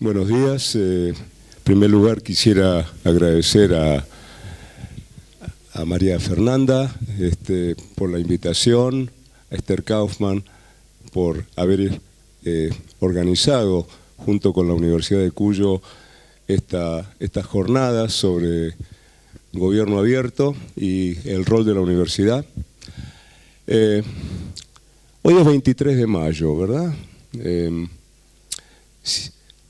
Buenos días. Eh, en primer lugar quisiera agradecer a, María Fernanda este, por la invitación, a Esther Kaufman por haber eh, organizado junto con la Universidad de Cuyo esta, jornadas jornada sobre gobierno abierto y el rol de la universidad. Eh, hoy es 23 de mayo, ¿verdad? Em,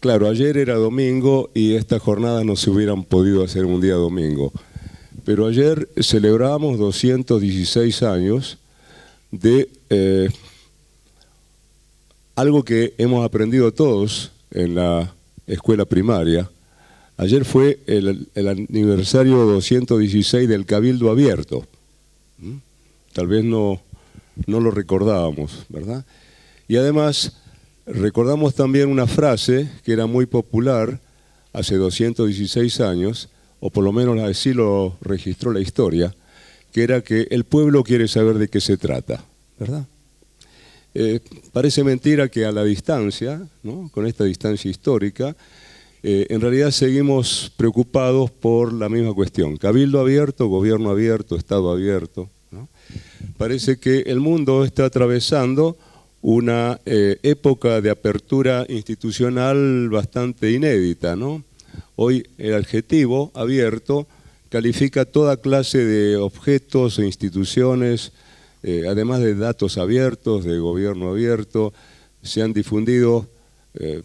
Claro, ayer era domingo y esta jornada no se hubieran podido hacer un día domingo. Pero ayer celebramos 216 años de eh, algo que hemos aprendido todos en la escuela primaria. Ayer fue el, aniversario 216 del Cabildo Abierto. ¿Mm? Tal vez no, no lo recordábamos, ¿verdad? Y además Recordamos también una frase que era muy popular hace 216 años, o por lo menos así lo registró la historia, que era que el pueblo quiere saber de qué se trata, ¿verdad? Eh, parece mentira que a la distancia, con esta distancia histórica, eh, en realidad seguimos preocupados por la misma cuestión. Cabildo abierto, gobierno abierto, Estado abierto. Parece que el mundo está atravesando una eh, época de apertura institucional bastante inédita. ¿no? Hoy el adjetivo abierto califica toda clase de objetos e instituciones, eh, además de datos abiertos, de gobierno abierto, se han difundido eh,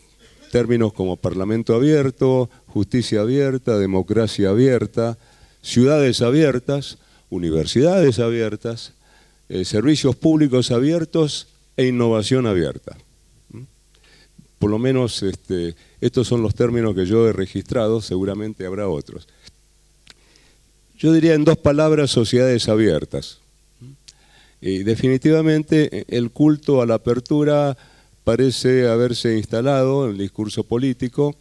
términos como parlamento abierto, justicia abierta, democracia abierta, ciudades abiertas, universidades abiertas, servicios públicos abiertos e innovación abierta. ¿Mm? Por lo menos este, estos son los términos que yo he registrado, seguramente habrá otros. Yo diría en dos palabras sociedades abiertas. ¿Mm? Y definitivamente eh, el culto a la apertura parece haberse instalado en el discurso político,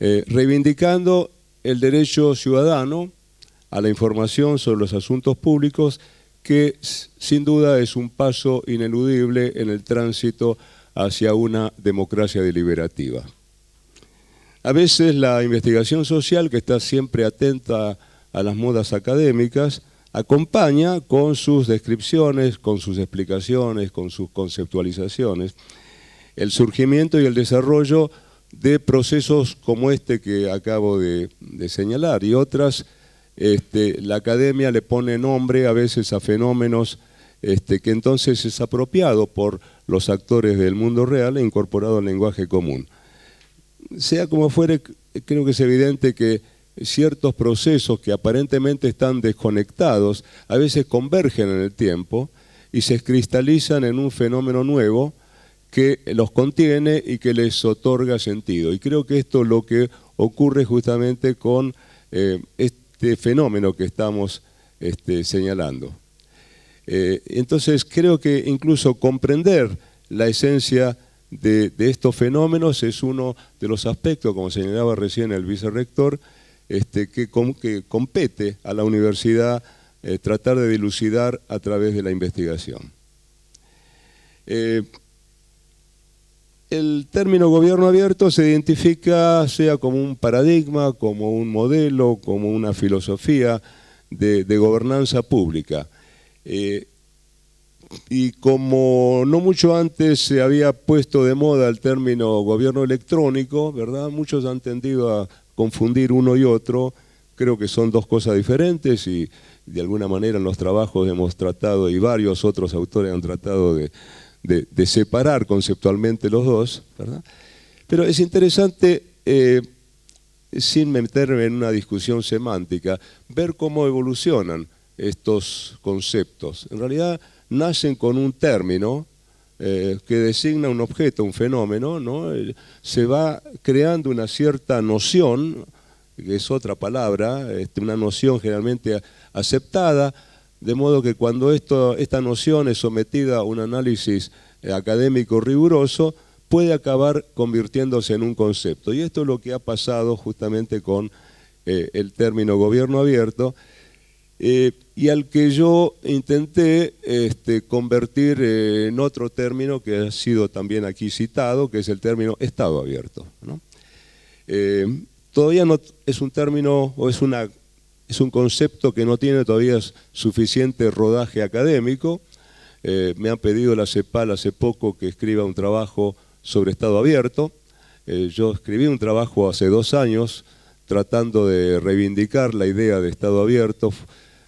eh, reivindicando el derecho ciudadano a la información sobre los asuntos públicos que sin duda es un paso ineludible en el tránsito hacia una democracia deliberativa. A veces la investigación social, que está siempre atenta a las modas académicas, acompaña con sus descripciones, con sus explicaciones, con sus conceptualizaciones, el surgimiento y el desarrollo de procesos como este que acabo de, de señalar y otras este, la academia le pone nombre a veces a fenómenos este, que entonces es apropiado por los actores del mundo real e incorporado al lenguaje común. Sea como fuere, creo que es evidente que ciertos procesos que aparentemente están desconectados a veces convergen en el tiempo y se cristalizan en un fenómeno nuevo que los contiene y que les otorga sentido. Y creo que esto es lo que ocurre justamente con eh, este fenómeno que estamos este, señalando. Eh, entonces creo que incluso comprender la esencia de, estos fenómenos es uno de los aspectos, como señalaba recién el vicerrector, este, que, compete a la universidad eh, tratar de dilucidar a través de la investigación. Eh, el término gobierno abierto se identifica sea como un paradigma, como un modelo, como una filosofía de, gobernanza pública. Eh, y como no mucho antes se había puesto de moda el término gobierno electrónico, ¿verdad? Muchos han tendido a confundir uno y otro. Creo que son dos cosas diferentes y de alguna manera en los trabajos hemos tratado y varios otros autores han tratado de, de, separar conceptualmente los dos, ¿verdad? Pero es interesante, eh, sin meterme en una discusión semántica, ver cómo evolucionan estos conceptos. En realidad nacen con un término eh, que designa un objeto, un fenómeno, ¿no? Eh, se va creando una cierta noción, que es otra palabra, este, una noción generalmente aceptada, de modo que cuando esto, esta noción es sometida a un análisis eh, académico riguroso, puede acabar convirtiéndose en un concepto. Y esto es lo que ha pasado justamente con eh, el término gobierno abierto, eh, y al que yo intenté este, convertir en otro término que ha sido también aquí citado, que es el término Estado abierto. todavía no es un término o es una es un concepto que no tiene todavía suficiente rodaje académico. Eh, me han pedido la CEPAL hace poco que escriba un trabajo sobre Estado abierto. Eh, yo escribí un trabajo hace dos años tratando de reivindicar la idea de Estado abierto.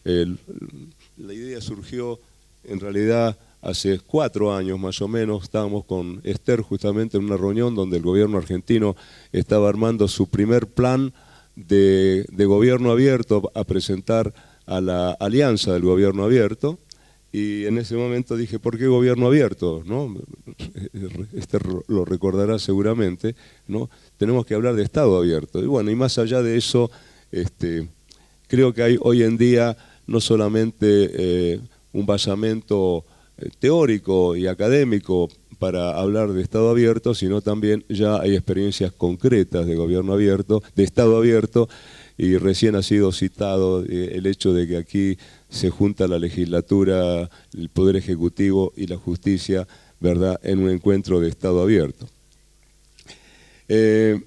la idea surgió en realidad hace cuatro años más o menos. Estábamos con Esther justamente en una reunión donde el gobierno argentino estaba armando su primer plan de, gobierno abierto a presentar a la alianza del gobierno abierto, y en ese momento dije, ¿por qué gobierno abierto? ¿No? Este lo recordará seguramente, ¿no? Tenemos que hablar de Estado abierto. Y bueno, y más allá de eso, este, creo que hay hoy en día no solamente eh, un basamento eh, teórico y académico para hablar de Estado abierto, sino también ya hay experiencias concretas de gobierno abierto, de Estado abierto, y recién ha sido citado eh, el hecho de que aquí se junta la legislatura, el Poder Ejecutivo y la justicia, ¿verdad?, en un encuentro de Estado abierto. Eh,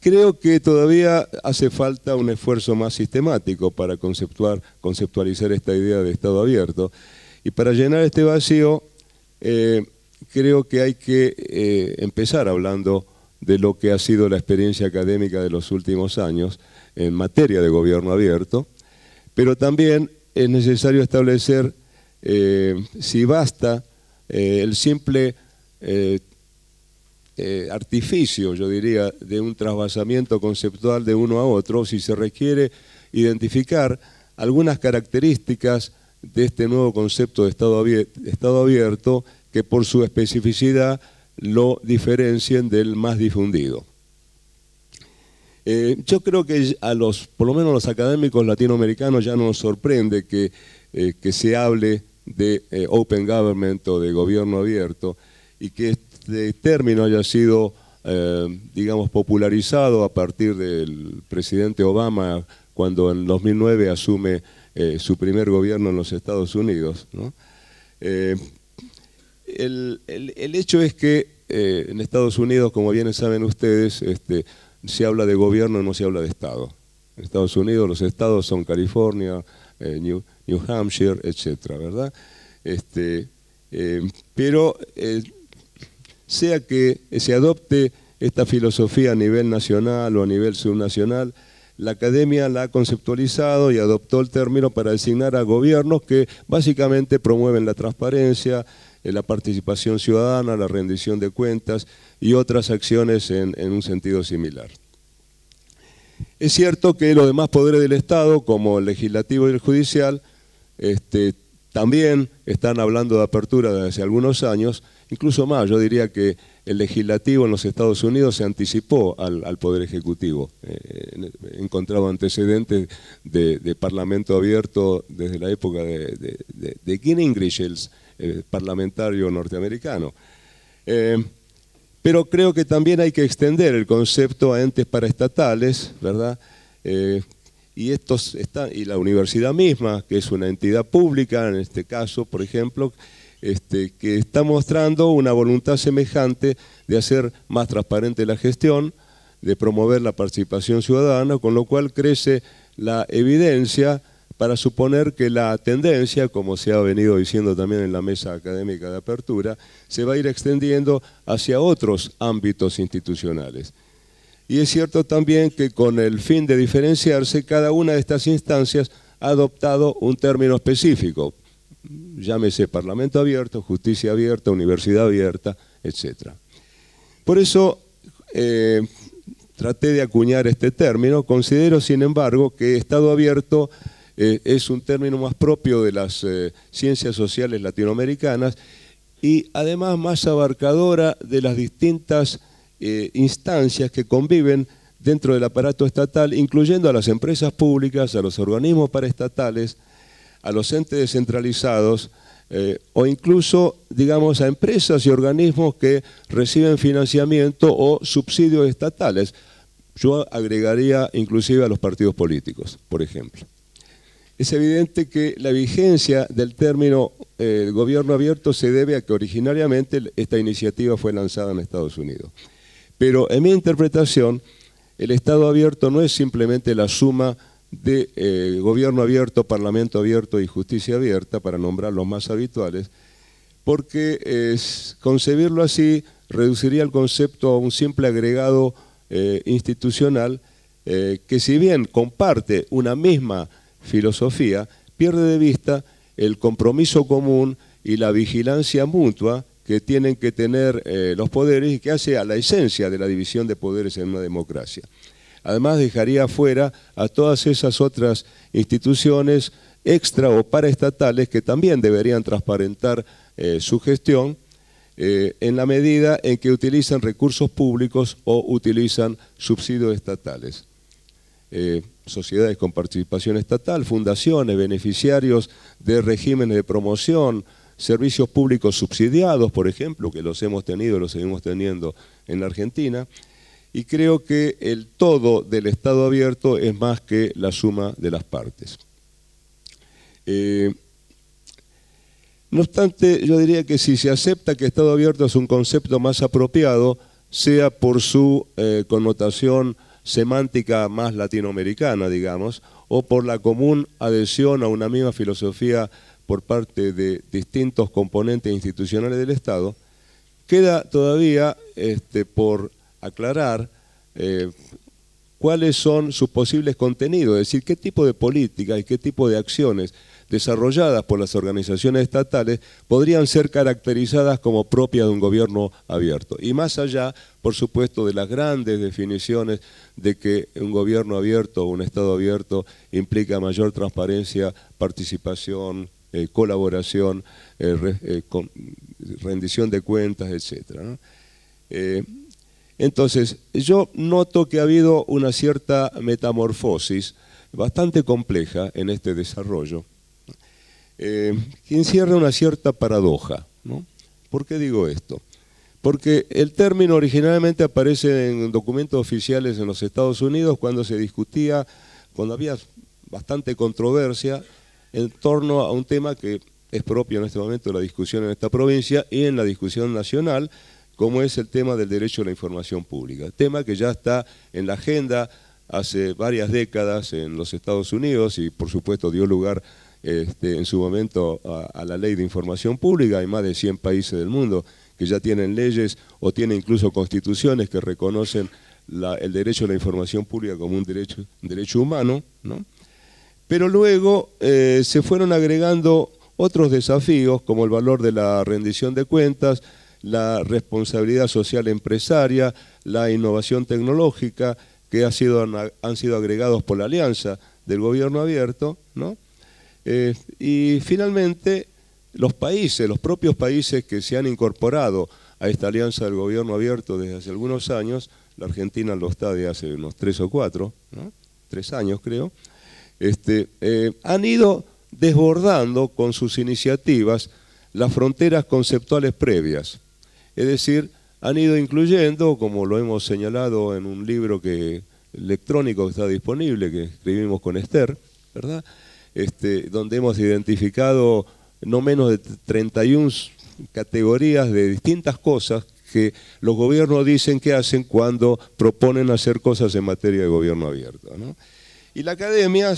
creo que todavía hace falta un esfuerzo más sistemático para conceptualizar esta idea de Estado abierto. Y para llenar este vacío eh, creo que hay que eh, empezar hablando de lo que ha sido la experiencia académica de los últimos años en materia de gobierno abierto, pero también es necesario establecer eh, si basta el simple artificio, yo diría, de un trasvasamiento conceptual de uno a otro, si se requiere identificar algunas características de este nuevo concepto de Estado abierto, que por su especificidad lo diferencien del más difundido. Eh, yo creo que a los, por lo menos a los académicos latinoamericanos ya no nos sorprende que, eh, se hable de eh, open government o de gobierno abierto y que este término haya sido, digamos, popularizado a partir del presidente Obama cuando en 2009 asume eh, su primer gobierno en los Estados Unidos. Eh, el, hecho es que eh, en Estados Unidos, como bien saben ustedes, este, se habla de gobierno, no se habla de Estado. En Estados Unidos los estados son California, New, Hampshire, etcétera, ¿verdad? Este, pero sea que se adopte esta filosofía a nivel nacional o a nivel subnacional, la academia la ha conceptualizado y adoptó el término para designar a gobiernos que básicamente promueven la transparencia, eh, la participación ciudadana, la rendición de cuentas y otras acciones en, un sentido similar. Es cierto que los demás poderes del Estado, como el legislativo y el judicial, este, también están hablando de apertura desde hace algunos años, incluso más, yo diría que el legislativo en los Estados Unidos se anticipó al, Poder Ejecutivo. Eh, encontraba antecedentes de, Parlamento abierto desde la época de, de, de el parlamentario norteamericano. Eh, pero creo que también hay que extender el concepto a entes paraestatales, ¿verdad? Eh, y, estos están, y la universidad misma, que es una entidad pública, en este caso, por ejemplo, este, que está mostrando una voluntad semejante de hacer más transparente la gestión, de promover la participación ciudadana, con lo cual crece la evidencia para suponer que la tendencia, como se ha venido diciendo también en la mesa académica de apertura, se va a ir extendiendo hacia otros ámbitos institucionales. Y es cierto también que con el fin de diferenciarse, cada una de estas instancias ha adoptado un término específico llámese Parlamento abierto, Justicia abierta, Universidad abierta, etc. Por eso eh, traté de acuñar este término, considero sin embargo que Estado abierto eh, es un término más propio de las eh, ciencias sociales latinoamericanas y además más abarcadora de las distintas instancias que conviven dentro del aparato estatal, incluyendo a las empresas públicas, a los organismos paraestatales, a los entes descentralizados eh, o incluso, digamos, a empresas y organismos que reciben financiamiento o subsidios estatales. Yo agregaría inclusive a los partidos políticos, por ejemplo. Es evidente que la vigencia del término eh, gobierno abierto se debe a que originariamente esta iniciativa fue lanzada en Estados Unidos. Pero en mi interpretación, el Estado abierto no es simplemente la suma de eh, gobierno abierto, parlamento abierto y justicia abierta, para nombrar los más habituales, porque concebirlo así reduciría el concepto a un simple agregado eh, institucional eh, que si bien comparte una misma filosofía, pierde de vista el compromiso común y la vigilancia mutua que tienen que tener los poderes y que hace a la esencia de la división de poderes en una democracia. Además, dejaría fuera a todas esas otras instituciones extra o paraestatales que también deberían transparentar eh, su gestión eh, en la medida en que utilizan recursos públicos o utilizan subsidios estatales. Eh, sociedades con participación estatal, fundaciones, beneficiarios de regímenes de promoción, servicios públicos subsidiados, por ejemplo, que los hemos tenido, y los seguimos teniendo en la Argentina, y creo que el todo del Estado abierto es más que la suma de las partes. Eh, no obstante, yo diría que si se acepta que Estado abierto es un concepto más apropiado, sea por su eh, connotación semántica más latinoamericana, digamos, o por la común adhesión a una misma filosofía por parte de distintos componentes institucionales del Estado, queda todavía este, por aclarar eh, cuáles son sus posibles contenidos, es decir, qué tipo de políticas y qué tipo de acciones desarrolladas por las organizaciones estatales podrían ser caracterizadas como propias de un gobierno abierto. Y más allá, por supuesto, de las grandes definiciones de que un gobierno abierto o un Estado abierto implica mayor transparencia, participación, eh, colaboración, eh, rendición de cuentas, etc. Entonces, yo noto que ha habido una cierta metamorfosis bastante compleja en este desarrollo, eh, que encierra una cierta paradoja. ¿no? ¿Por qué digo esto? Porque el término originalmente aparece en documentos oficiales en los Estados Unidos cuando se discutía, cuando había bastante controversia en torno a un tema que es propio en este momento de la discusión en esta provincia y en la discusión nacional, como es el tema del derecho a la información pública, tema que ya está en la agenda hace varias décadas en los Estados Unidos y por supuesto dio lugar este, en su momento a, la ley de información pública, hay más de 100 países del mundo que ya tienen leyes o tienen incluso constituciones que reconocen el derecho a la información pública como un derecho, humano, pero luego eh, se fueron agregando otros desafíos como el valor de la rendición de cuentas, la responsabilidad social empresaria, la innovación tecnológica, que ha sido, han sido agregados por la alianza del gobierno abierto, ¿no? Eh, y finalmente, los países, los propios países que se han incorporado a esta alianza del gobierno abierto desde hace algunos años, la Argentina lo está de hace unos tres o cuatro, tres años creo, este, eh, han ido desbordando con sus iniciativas las fronteras conceptuales previas. Es decir, han ido incluyendo, como lo hemos señalado en un libro que, electrónico que está disponible, que escribimos con Esther, ¿verdad? Este, donde hemos identificado no menos de 31 categorías de distintas cosas que los gobiernos dicen que hacen cuando proponen hacer cosas en materia de gobierno abierto. Y la academia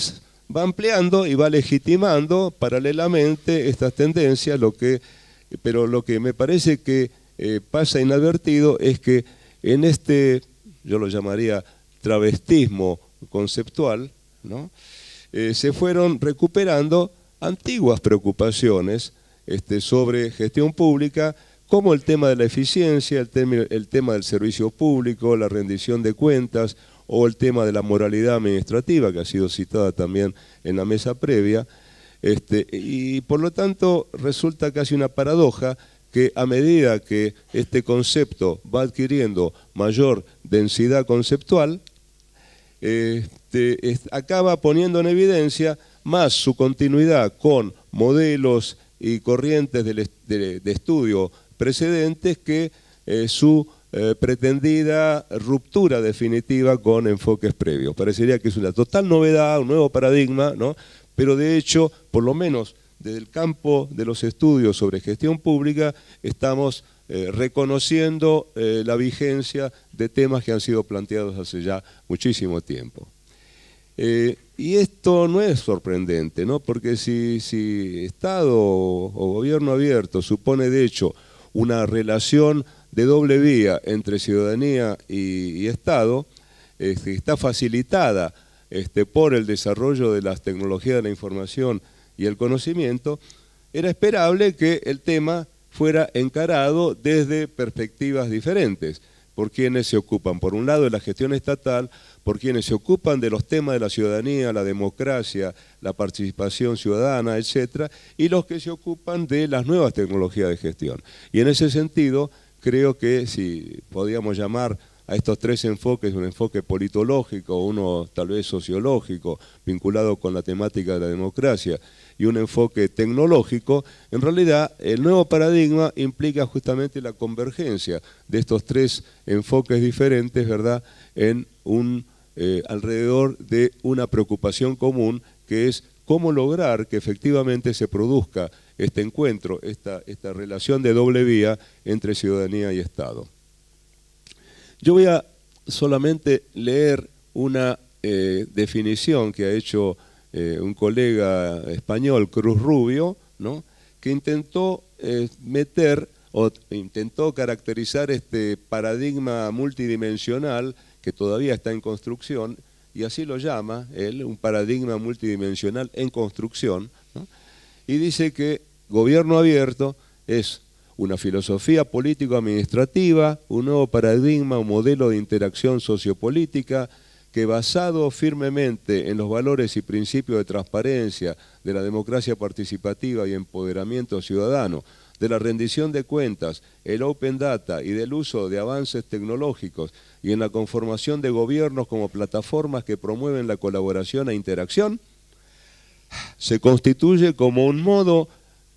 va ampliando y va legitimando paralelamente estas tendencias, lo que, pero lo que me parece que eh, pasa inadvertido es que en este, yo lo llamaría travestismo conceptual, eh, se fueron recuperando antiguas preocupaciones este, sobre gestión pública, como el tema de la eficiencia, el, tema, del servicio público, la rendición de cuentas o el tema de la moralidad administrativa, que ha sido citada también en la mesa previa. Este, y por lo tanto resulta casi una paradoja que a medida que este concepto va adquiriendo mayor densidad conceptual, este, acaba poniendo en evidencia más su continuidad con modelos y corrientes de, estudio precedentes que eh, su eh, pretendida ruptura definitiva con enfoques previos. Parecería que es una total novedad, un nuevo paradigma, ¿no? pero de hecho, por lo menos desde el campo de los estudios sobre gestión pública estamos eh, reconociendo eh, la vigencia de temas que han sido planteados hace ya muchísimo tiempo. Eh, y esto no es sorprendente, porque si, Estado o, gobierno abierto supone de hecho una relación de doble vía entre ciudadanía y, Estado, este, está facilitada este, por el desarrollo de las tecnologías de la información y el conocimiento, era esperable que el tema fuera encarado desde perspectivas diferentes, por quienes se ocupan, por un lado, de la gestión estatal, por quienes se ocupan de los temas de la ciudadanía, la democracia, la participación ciudadana, etc., y los que se ocupan de las nuevas tecnologías de gestión. Y en ese sentido, creo que si podíamos llamar a estos tres enfoques, un enfoque politológico, uno tal vez sociológico, vinculado con la temática de la democracia, y un enfoque tecnológico, en realidad el nuevo paradigma implica justamente la convergencia de estos tres enfoques diferentes, ¿verdad?, en eh, alrededor de una preocupación común que es cómo lograr que efectivamente se produzca este encuentro, esta relación de doble vía entre ciudadanía y Estado. Yo voy a solamente leer una eh, definición que ha hecho eh, un colega español, Cruz Rubio, ¿no? que intentó eh, meter o intentó caracterizar este paradigma multidimensional que todavía está en construcción, y así lo llama él, un paradigma multidimensional en construcción, y dice que gobierno abierto es una filosofía político-administrativa, un nuevo paradigma, un modelo de interacción sociopolítica que basado firmemente en los valores y principios de transparencia, de la democracia participativa y empoderamiento ciudadano, de la rendición de cuentas, el open data y del uso de avances tecnológicos y en la conformación de gobiernos como plataformas que promueven la colaboración e interacción, se constituye como un modo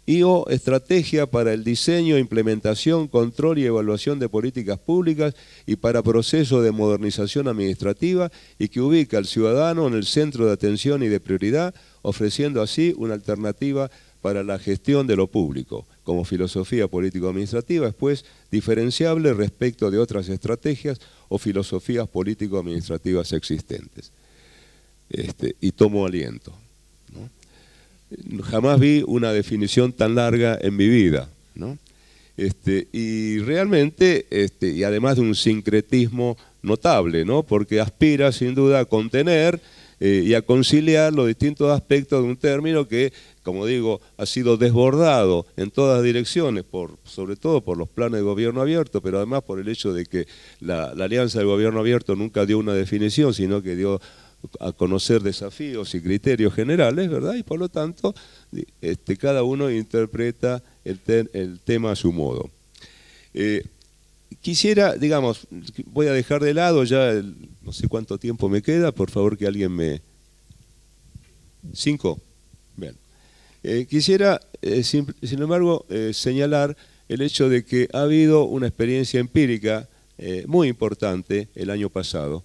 y o estrategia para el diseño, implementación, control y evaluación de políticas públicas y para proceso de modernización administrativa y que ubica al ciudadano en el centro de atención y de prioridad, ofreciendo así una alternativa para la gestión de lo público, como filosofía político-administrativa, es pues diferenciable respecto de otras estrategias o filosofías político-administrativas existentes. Este, y tomo aliento. Jamás vi una definición tan larga en mi vida, Este, y realmente, este, y además de un sincretismo notable, ¿no? Porque aspira sin duda a contener eh, y a conciliar los distintos aspectos de un término que, como digo, ha sido desbordado en todas direcciones, por, sobre todo por los planes de gobierno abierto, pero además por el hecho de que la, la alianza del gobierno abierto nunca dio una definición, sino que dio a conocer desafíos y criterios generales, ¿verdad? Y por lo tanto, este, cada uno interpreta el, el, tema a su modo. Eh, quisiera, digamos, voy a dejar de lado ya, no sé cuánto tiempo me queda, por favor que alguien me... Cinco. Bien. Eh, quisiera, eh, sin, embargo, señalar el hecho de que ha habido una experiencia empírica muy importante el año pasado,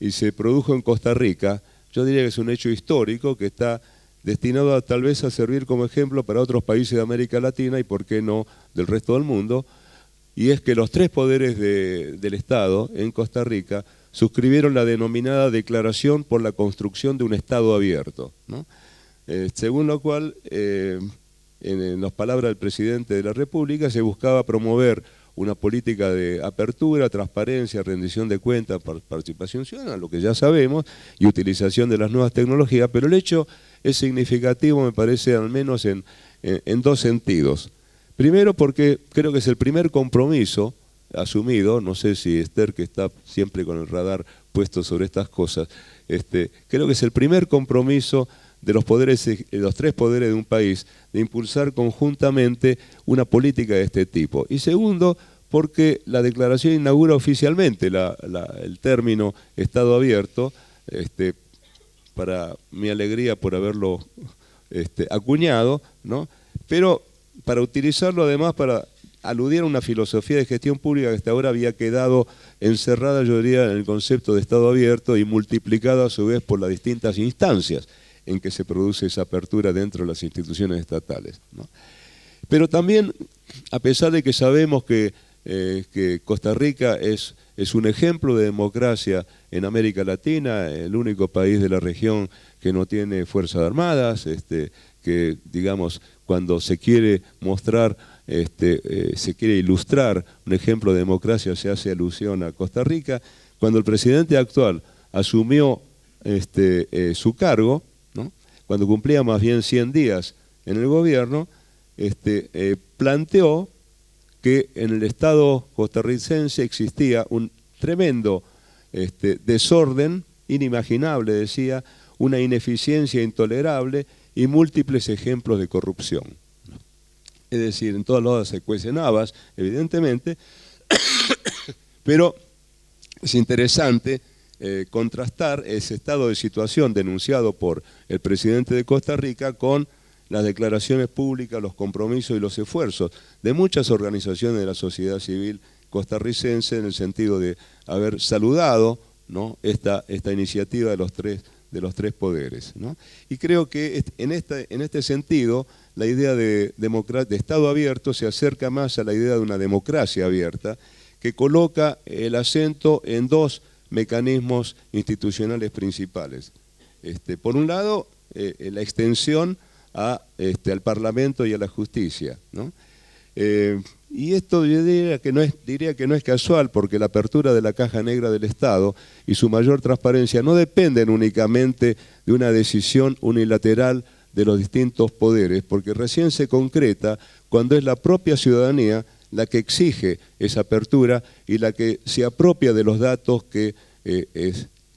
y se produjo en Costa Rica, yo diría que es un hecho histórico que está destinado tal vez a servir como ejemplo para otros países de América Latina y por qué no del resto del mundo, y es que los tres poderes del Estado en Costa Rica suscribieron la denominada Declaración por la Construcción de un Estado Abierto, eh, según lo cual, eh, en las palabras del presidente de la República, se buscaba promover una política de apertura, transparencia, rendición de cuentas, participación ciudadana, lo que ya sabemos, y utilización de las nuevas tecnologías, pero el hecho es significativo, me parece, al menos en, dos sentidos. Primero porque creo que es el primer compromiso asumido, no sé si Esther, que está siempre con el radar puesto sobre estas cosas, este, creo que es el primer compromiso de los, poderes, eh, los tres poderes de un país de impulsar conjuntamente una política de este tipo. Y segundo, porque la declaración inaugura oficialmente el término Estado abierto, este, para mi alegría por haberlo este, acuñado, ¿no? pero para utilizarlo además para aludir a una filosofía de gestión pública que hasta ahora había quedado encerrada, yo diría, en el concepto de Estado abierto y multiplicado a su vez por las distintas instancias en que se produce esa apertura dentro de las instituciones estatales. Pero también, a pesar de que sabemos que, eh, Costa Rica es, un ejemplo de democracia en América Latina, el único país de la región que no tiene fuerzas armadas, este, que digamos, cuando se quiere mostrar, este, eh, se quiere ilustrar un ejemplo de democracia, se hace alusión a Costa Rica, cuando el presidente actual asumió este, eh, su cargo, cuando cumplía más bien 100 días en el gobierno, este, eh, planteó que en el Estado costarricense existía un tremendo este, desorden inimaginable, decía, una ineficiencia intolerable y múltiples ejemplos de corrupción. Es decir, en todas las se cuecen evidentemente, pero es interesante eh, contrastar ese estado de situación denunciado por el presidente de Costa Rica con las declaraciones públicas, los compromisos y los esfuerzos de muchas organizaciones de la sociedad civil costarricense en el sentido de haber saludado esta, esta iniciativa de los tres, de los tres poderes. Y creo que en este, en este sentido la idea de, de Estado abierto se acerca más a la idea de una democracia abierta que coloca el acento en dos mecanismos institucionales principales. Este, por un lado, eh, eh, la extensión este, al Parlamento y a la justicia. Eh, y esto yo que, diría que no es casual, porque la apertura de la caja negra del Estado y su mayor transparencia no dependen únicamente de una decisión unilateral de los distintos poderes, porque recién se concreta cuando es la propia ciudadanía la que exige esa apertura y la que se apropia de los datos que, eh,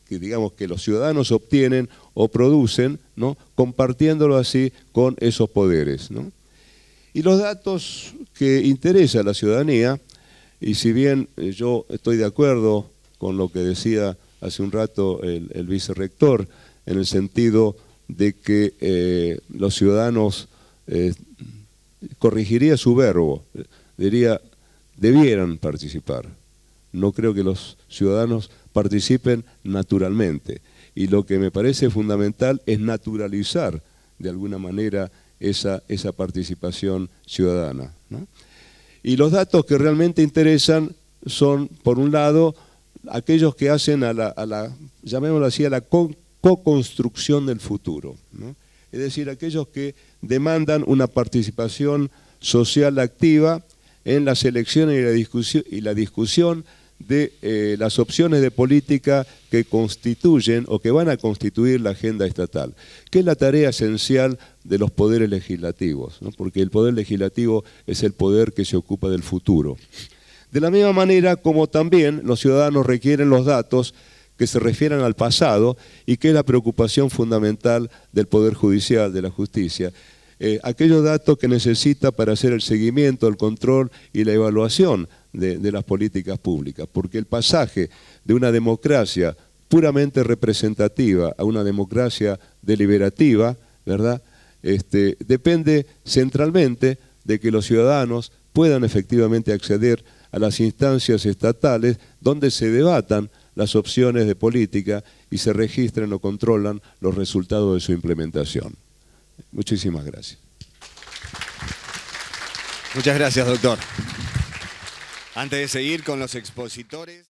digamos, que los ciudadanos obtienen o producen, ¿no? compartiéndolo así con esos poderes. Y los datos que interesa a la ciudadanía, y si bien eh, yo estoy de acuerdo con lo que decía hace un rato el, vicerrector, en el sentido de que eh, los ciudadanos, corrigiría su verbo, diría, debieran participar. No creo que los ciudadanos participen naturalmente. Y lo que me parece fundamental es naturalizar de alguna manera esa, participación ciudadana. Y los datos que realmente interesan son, por un lado, aquellos que hacen a la, llamémoslo así, a la co-construcción del futuro. Es decir, aquellos que demandan una participación social activa, en las elecciones y la discusión, y la discusión de eh, las opciones de política que constituyen o que van a constituir la agenda estatal, que es la tarea esencial de los poderes legislativos, porque el poder legislativo es el poder que se ocupa del futuro. De la misma manera como también los ciudadanos requieren los datos que se refieran al pasado y que es la preocupación fundamental del Poder Judicial, de la justicia, eh, aquellos datos que necesita para hacer el seguimiento, el control y la evaluación de, las políticas públicas. Porque el pasaje de una democracia puramente representativa a una democracia deliberativa, ¿verdad? Este, depende centralmente de que los ciudadanos puedan efectivamente acceder a las instancias estatales donde se debatan las opciones de política y se registren o controlan los resultados de su implementación. Muchísimas gracias. Muchas gracias, doctor. Antes de seguir con los expositores...